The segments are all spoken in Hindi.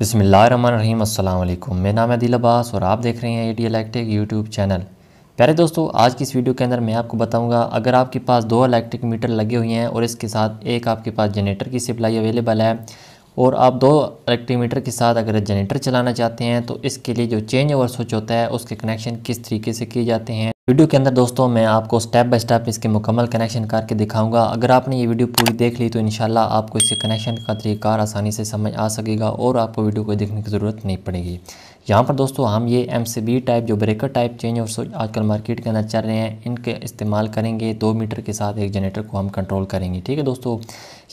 बसमीम अल्लाम मेरा नाम है दिल अब्बास और आप देख रहे हैं A D electric YouTube channel प्यारे दोस्तों आज की इस वीडियो के अंदर मैं आपको बताऊंगा अगर आपके पास दो इलेक्ट्रिक मीटर लगे हुए हैं और इसके साथ एक आपके पास जनरेटर की सप्लाई अवेलेबल है और आप दो इलेक्ट्रिक मीटर के साथ अगर जनरेटर चलाना चाहते हैं तो इसके लिए जो चेंज ओवर स्विच होता है उसके कनेक्शन किस तरीके से किए जाते हैं वीडियो के अंदर दोस्तों मैं आपको स्टेप बाय स्टेप इसके मुकम्मल कनेक्शन करके दिखाऊंगा अगर आपने ये वीडियो पूरी देख ली तो इनशाला आपको इसके कनेक्शन का तरीका आसानी से समझ आ सकेगा और आपको वीडियो को देखने की ज़रूरत नहीं पड़ेगी यहाँ पर दोस्तों हम ये एम से बी टाइप जो ब्रेकर टाइप चेंज और आजकल मार्केट के अंदर चल रहे हैं इनके इस्तेमाल करेंगे दो मीटर के साथ एक जनरेटर को हम कंट्रोल करेंगे ठीक है दोस्तों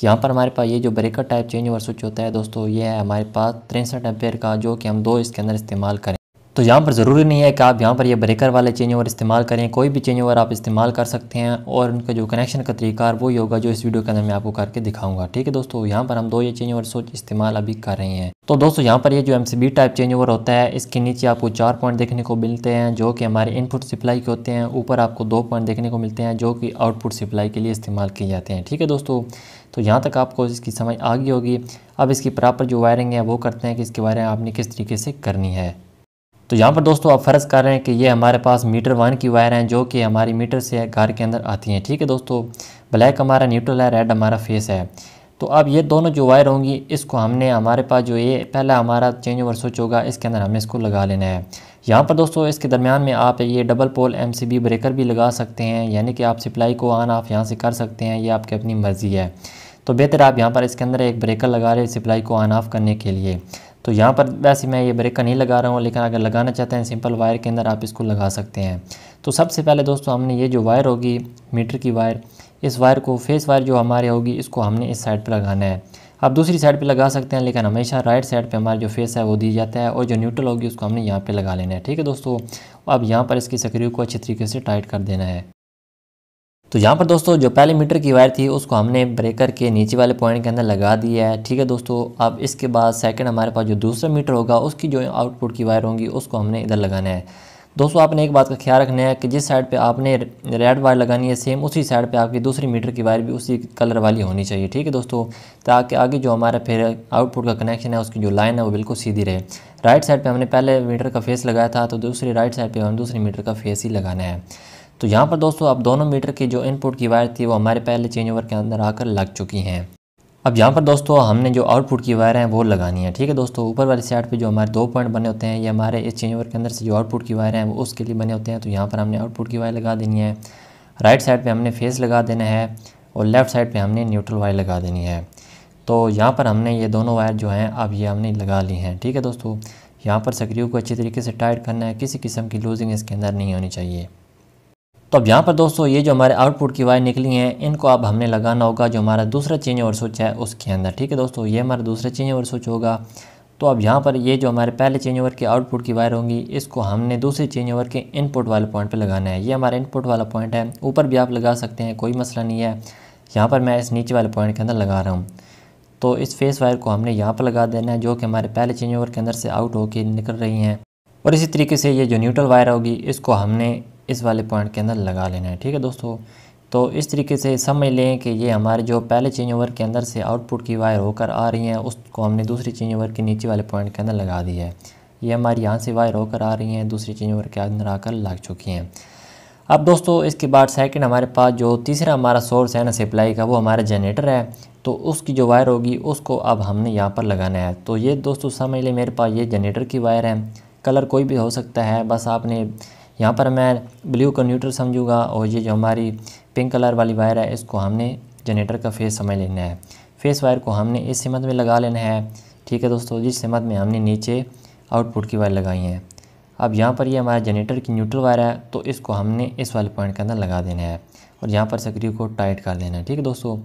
यहाँ पर हमारे पास ये जो ब्रेकर टाइप चेंज और स्विच होता है दोस्तों ये है हमारे पास तिरसठ एम्पेयर का जो कि हम दो इसके अंदर इस्तेमाल करें तो यहाँ पर ज़रूरी नहीं है कि आप यहाँ पर ये ब्रेकर वाले चेंज ओवर इस्तेमाल करें कोई भी चेंज ओवर आप इस्तेमाल कर सकते हैं और उनका जो कनेक्शन का तरीका वो वही होगा जो इस वीडियो के अंदर मैं आपको करके दिखाऊंगा ठीक है दोस्तों यहाँ पर हम दो ये चेंज ओवर सोच इस्तेमाल अभी कर रहे हैं तो दोस्तों यहाँ पर ये जो एम टाइप चेंज ओवर होता है इसके नीचे आपको चार पॉइंट देखने को मिलते हैं जो कि हमारे इनपुट सप्लाई के होते हैं ऊपर आपको दो पॉइंट देखने को मिलते हैं जो कि आउटपुट सप्लाई के लिए इस्तेमाल किए जाते हैं ठीक है दोस्तों तो यहाँ तक आपको इसकी समझ आ गई होगी अब इसकी प्रॉपर जो वायरिंग है वो करते हैं कि इसकी वायरिंग आपने किस तरीके से करनी है तो यहाँ पर दोस्तों आप फ़र्ज़ कर रहे हैं कि ये हमारे पास मीटर वन की वायर हैं जो कि हमारी मीटर से घर के अंदर आती हैं ठीक है दोस्तों ब्लैक हमारा न्यूट्रल है रेड हमारा फेस है तो अब ये दोनों जो वायर होंगी इसको हमने हमारे पास जो ये पहला हमारा चेंज ओवर स्विच होगा इसके अंदर हमें इसको लगा लेना है यहाँ पर दोस्तों इसके दरमियान में आप ये डबल पोल बी ब्रेकर भी लगा सकते हैं यानी कि आप सप्लाई को ऑन ऑफ यहाँ से कर सकते हैं ये आपकी अपनी मर्ज़ी है तो बेहतर आप यहाँ पर इसके अंदर एक ब्रेकर लगा रहे सप्लाई को ऑन ऑफ करने के लिए तो यहाँ पर वैसे मैं ये ब्रेक का नहीं लगा रहा हूँ लेकिन अगर लगाना चाहते हैं सिंपल वायर के अंदर आप इसको लगा सकते हैं तो सबसे पहले दोस्तों हमने ये जो वायर होगी मीटर की वायर इस वायर को फेस वायर जो हमारे होगी इसको हमने इस साइड पर लगाना है आप दूसरी साइड पर लगा सकते हैं लेकिन हमेशा राइट साइड पर हमारा जो फेस है वो दी जाता है और जो न्यूट्रल होगी उसको हमने यहाँ पर लगा लेना है ठीक है दोस्तों अब यहाँ पर इसकी स्क्रू को अच्छे तरीके से टाइट कर देना है तो यहाँ पर दोस्तों जो पहले मीटर की वायर थी उसको हमने ब्रेकर के नीचे वाले पॉइंट के अंदर लगा दिया है ठीक है दोस्तों अब इसके बाद सेकंड हमारे पास जो दूसरा मीटर होगा उसकी जो आउटपुट की वायर होगी उसको हमने इधर लगाना है दोस्तों आपने एक बात का ख्याल रखना है कि जिस साइड पे आपने रेड वायर लगानी है सेम उसी साइड पे आपकी दूसरी मीटर की वायर भी उसी कलर वाली होनी चाहिए ठीक है दोस्तों ताकि आगे जो हमारा फिर आउटपुट का कनेक्शन है उसकी जो लाइन है वो बिल्कुल सीधी रहे राइट साइड पे हमने पहले मीटर का फेस लगाया था तो दूसरी राइट साइड पर हमें दूसरी मीटर का फेस ही लगाना है तो यहाँ पर दोस्तों अब दोनों मीटर की जो इनपुट की वायर थी वो हमारे पहले चेंज ओवर के अंदर आकर लग चुकी हैं अब यहाँ पर दोस्तों हमने जो आउटपुट की वायर है वो लगानी है ठीक है दोस्तों ऊपर वाली साइड पे जो हमारे दो पॉइंट बने होते हैं ये हमारे इस चेंज ओवर के अंदर से जो आउटपुट की वायर है वो उसके लिए बने होते हैं तो यहाँ पर हमने आउटपुट की वायर लगा देनी है राइट साइड पर हमने फेस लगा देना है और लेफ्ट साइड पर हमने न्यूट्रल वायर लगा देनी है तो यहाँ पर हमने ये दोनों वायर जो हैं अब ये हमने लगा ली हैं ठीक है दोस्तों यहाँ पर सक्रियो को अच्छी तरीके से टाइट करना है किसी किस्म की लूजिंग इसके अंदर नहीं होनी चाहिए तो अब यहाँ पर दोस्तों ये जो हमारे आउटपुट की वायर निकली हैं इनको अब हमने लगाना होगा जो हमारा दूसरा चेंज ओवर स्विच है उसके अंदर ठीक है दोस्तों ये हमारा दूसरा चेंज ओवर स्विच होगा तो अब यहाँ पर ये जो हमारे पहले चेंज ओवर के आउटपुट की वायर होंगी इसको हमने दूसरे चेंज ओवर के इनपुट वाले पॉइंट पर लगाना है ये हमारा इनपुट वाला पॉइंट है ऊपर भी आप लगा सकते हैं कोई मसला नहीं है यहाँ पर मैं इस नीचे वाले पॉइंट के अंदर लगा रहा हूँ तो इस फेस वायर को हमने यहाँ पर लगा देना है जो कि हमारे पहले चेंज ओवर के अंदर से आउट होकर निकल रही हैं और इसी तरीके से ये जो न्यूट्रल वायर होगी इसको हमने इस वाले पॉइंट के अंदर लगा लेना है ठीक है दोस्तों तो इस तरीके से समझ लें कि ये हमारे जो पहले चेंज ओवर के अंदर से आउटपुट की वायर होकर आ रही हैं उसको हमने दूसरी चेंज ओवर के नीचे वाले पॉइंट के अंदर लगा दी है ये हमारी यहाँ से वायर होकर आ रही हैं दूसरी चेंज ओवर के अंदर आकर लग चुकी हैं अब दोस्तों इसके बाद सेकंड हमारे पास जो तीसरा हमारा सोर्स है ना सप्लाई का वो हमारा जनरेटर है तो उसकी जो वायर होगी उसको अब हमने यहाँ पर लगाना है तो ये दोस्तों समझ लें मेरे पास ये जनरेटर की वायर है कलर कोई भी हो सकता है बस आपने यहाँ पर मैं ब्लू को न्यूट्रल समझूंगा और ये जो हमारी पिंक कलर वाली वायर है इसको हमने जनरेटर का फेस समझ लेना है फेस वायर को हमने इस सिमत में लगा लेना है ठीक है दोस्तों जिस सिमत में हमने नीचे आउटपुट की वायर लगाई है अब यहाँ पर ये यह हमारा जनरेटर की न्यूट्रल वायर है तो इसको हमने इस वाले पॉइंट के अंदर लगा देना है और यहाँ पर सक्रिय को टाइट कर देना है ठीक है दोस्तों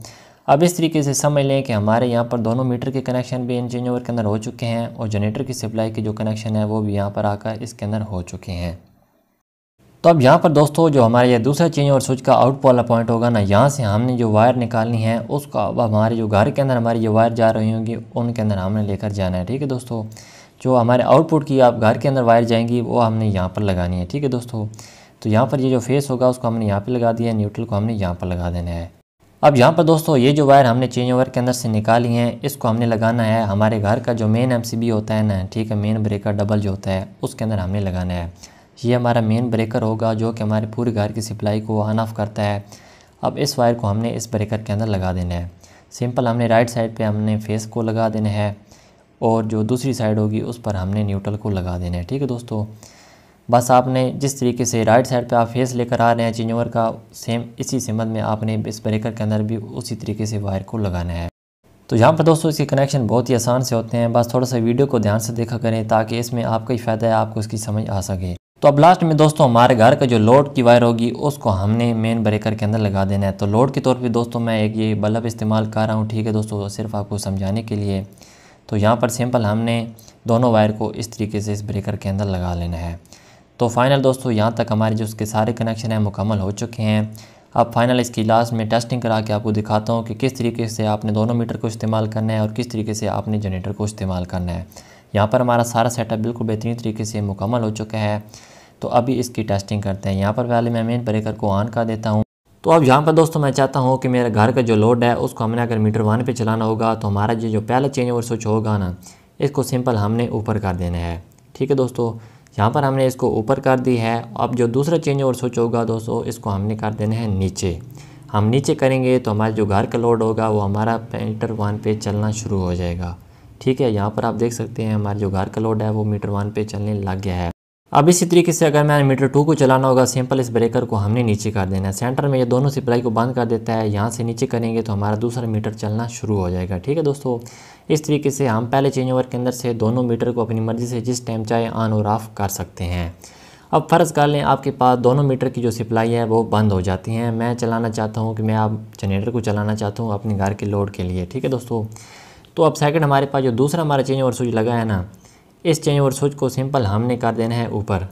अब इस तरीके से समझ लें कि हमारे यहाँ पर दोनों मीटर के कनेक्शन भी इन चेंज ओवर के अंदर हो चुके हैं और जनरेटर की सप्लाई के जो कनेक्शन है वो भी यहाँ पर आकर इसके अंदर हो चुके हैं तो अब यहाँ पर दोस्तों जो हमारे ये दूसरा चेंज और स्विच का आउट वाला पॉइंट होगा ना यहाँ से हमने जो वायर निकालनी है उसका अब हमारे जो घर के अंदर हमारी जो वायर जा रही होंगी उनके अंदर हमने लेकर जाना है ठीक है दोस्तों जो हमारे आउटपुट की आप घर के अंदर वायर जाएंगी वो हमने यहाँ पर लगानी है ठीक है दोस्तों तो यहाँ पर ये जो फेस होगा उसको हमने यहाँ पर लगा दिया है न्यूट्रल को हमने यहाँ पर लगा देना है अब यहाँ पर दोस्तों ये जो वायर हमने चेंज ओवर के अंदर से निकाली है इसको हमने लगाना है हमारे घर का जो मेन एमसीबी होता है ना ठीक है मेन ब्रेकर डबल जो होता है उसके अंदर हमने लगाना है ये हमारा मेन ब्रेकर होगा जो कि हमारे पूरे घर की सप्लाई को ऑन ऑफ करता है अब इस वायर को हमने इस ब्रेकर के अंदर लगा देना है सिंपल हमने राइट साइड पे हमने फेस को लगा देना है और जो दूसरी साइड होगी उस पर हमने न्यूट्रल को लगा देना है ठीक है दोस्तों बस आपने जिस तरीके से राइट साइड पे आप फेस लेकर आ रहे हैं चेंज का सेम इसी सिमत में आपने इस ब्रेकर के अंदर भी उसी तरीके से वायर को लगाना है तो यहाँ पर दोस्तों इसके कनेक्शन बहुत ही आसान से होते हैं बस थोड़ा सा वीडियो को ध्यान से देखा करें ताकि इसमें आपका ही फ़ायदा है आपको इसकी समझ आ सके तो अब लास्ट में दोस्तों हमारे घर का जो लोड की वायर होगी उसको हमने मेन ब्रेकर के अंदर लगा देना है तो लोड के तौर पे दोस्तों मैं एक ये बल्ब इस्तेमाल कर रहा हूँ ठीक है दोस्तों सिर्फ आपको समझाने के लिए तो यहाँ पर सिंपल हमने दोनों वायर को इस तरीके से इस ब्रेकर के अंदर लगा लेना है तो फाइनल दोस्तों यहाँ तक हमारे जो उसके सारे कनेक्शन हैं मुकम्मल हो चुके हैं अब फाइनल इसकी लास्ट में टेस्टिंग करा के आपको दिखाता हूँ कि किस तरीके से आपने दोनों मीटर को इस्तेमाल करना है और किस तरीके से आपने जनरेटर को इस्तेमाल करना है यहाँ पर हमारा सारा सेटअप बिल्कुल बेहतरीन तरीके से मुकम्मल हो चुका है तो अभी इसकी टेस्टिंग करते हैं यहाँ पर पहले मैं मेन ब्रेकर को ऑन कर देता हूँ तो अब यहाँ पर दोस्तों मैं चाहता हूँ कि मेरे घर का जो लोड है उसको हमने अगर मीटर वन पे चलाना होगा तो हमारा जो पहला चेंज ओवर स्विच होगा ना इसको सिंपल हमने ऊपर कर देना है ठीक है दोस्तों यहाँ पर हमने इसको ऊपर कर दी है अब जो दूसरा चेंज ओवर स्विच होगा दोस्तों इसको हमने कर देना है नीचे हम नीचे करेंगे तो हमारा जो घर का लोड होगा वो हमारा मीटर वन पे चलना शुरू हो जाएगा ठीक है यहाँ पर आप देख सकते हैं हमारे जो घर का लोड है वो मीटर वन पे चलने लग गया है अब इसी तरीके से अगर मैं मीटर टू को चलाना होगा सिंपल इस ब्रेकर को हमने नीचे कर देना है सेंटर में ये दोनों सप्लाई को बंद कर देता है यहाँ से नीचे करेंगे तो हमारा दूसरा मीटर चलना शुरू हो जाएगा ठीक है दोस्तों इस तरीके से हम पहले चेंज ओवर के अंदर से दोनों मीटर को अपनी मर्ज़ी से जिस टाइम चाहे ऑन और ऑफ़ कर सकते हैं अब फ़र्ज़ कर लें आपके पास दोनों मीटर की जो सप्लाई है वो बंद हो जाती हैं मैं चलाना चाहता हूँ कि मैं आप जनरेटर को चलाना चाहता हूँ अपने घर के लोड के लिए ठीक है दोस्तों तो अब सेकंड हमारे पास जो दूसरा हमारा चेंज ओवर स्विच लगा है ना इस चेंज ओवर स्विच को सिंपल हमने कर देना है ऊपर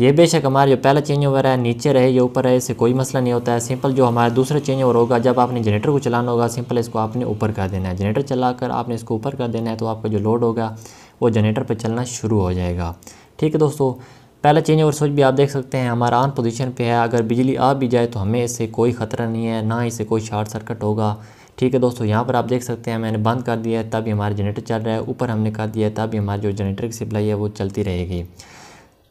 ये बेशक हमारा जो पहला चेंज ओवर है नीचे रहे या ऊपर रहे इससे कोई मसला नहीं होता है सिंपल जो हमारा दूसरा चेंज ओवर होगा जब आपने जनरेटर को चलाना होगा सिंपल इसको आपने ऊपर कर देना है जनरेटर चलाकर आपने इसको ऊपर कर देना है तो आपका जो लोड होगा वो जनरेटर पर चलना शुरू हो जाएगा ठीक है दोस्तों पहला चेंज ओवर स्विच भी आप देख सकते हैं हमारा ऑन पोजीशन पे है अगर बिजली आ भी जाए तो हमें इससे कोई ख़तरा नहीं है ना इससे कोई शॉर्ट सर्किट होगा ठीक है दोस्तों यहाँ पर आप देख सकते हैं मैंने बंद कर दिया है तब हमारा जनरेटर चल रहा है ऊपर हमने कर दिया है तब हमारी जो जनरेटर की सप्लाई है वो चलती रहेगी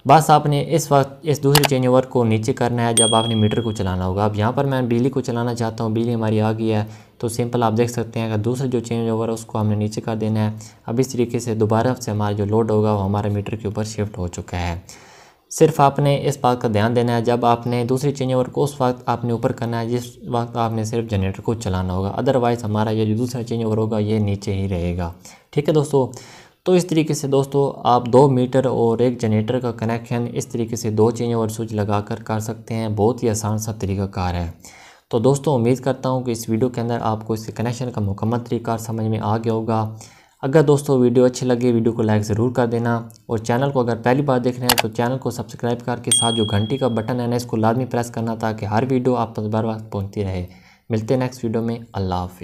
बस आपने इस वक्त इस दूसरे चेंज ओवर को नीचे करना है जब आपने मीटर को चलाना होगा अब यहाँ पर मैं बिजली को चलाना चाहता हूँ बिजली हमारी आ गई है तो सिंपल आप देख सकते हैं अगर दूसरा जो चेंज ओवर है उसको हमने नीचे कर देना है अब इस तरीके से दोबारा से हमारा जो लोड होगा वो हमारे मीटर के ऊपर शिफ्ट हो चुका है सिर्फ आपने इस बात का ध्यान देना है जब आपने दूसरी चेंज ओवर को उस वक्त आपने ऊपर करना है जिस वक्त आपने सिर्फ जनरेटर को चलाना होगा अदरवाइज़ हमारा ये जो दूसरा चेंज ओवर होगा ये नीचे ही रहेगा ठीक है दोस्तों तो इस तरीके से दोस्तों आप दो मीटर और एक जनरेटर का कनेक्शन इस तरीके से दो चेंज ओवर स्विच लगा कर कर सकते हैं बहुत ही आसान सा तरीकाकार है तो दोस्तों उम्मीद करता हूँ कि इस वीडियो के अंदर आपको इस कनेक्शन का मुकम्मल तरीका समझ में आ गया होगा अगर दोस्तों वीडियो अच्छी लगे वीडियो को लाइक ज़रूर कर देना और चैनल को अगर पहली बार देख रहे हैं तो चैनल को सब्सक्राइब करके साथ जो घंटी का बटन है ना इसको लाजमी प्रेस करना ताकि हर वीडियो आप तक बार बार पहुँचती रहे मिलते हैं नेक्स्ट वीडियो में अल्लाह हाफि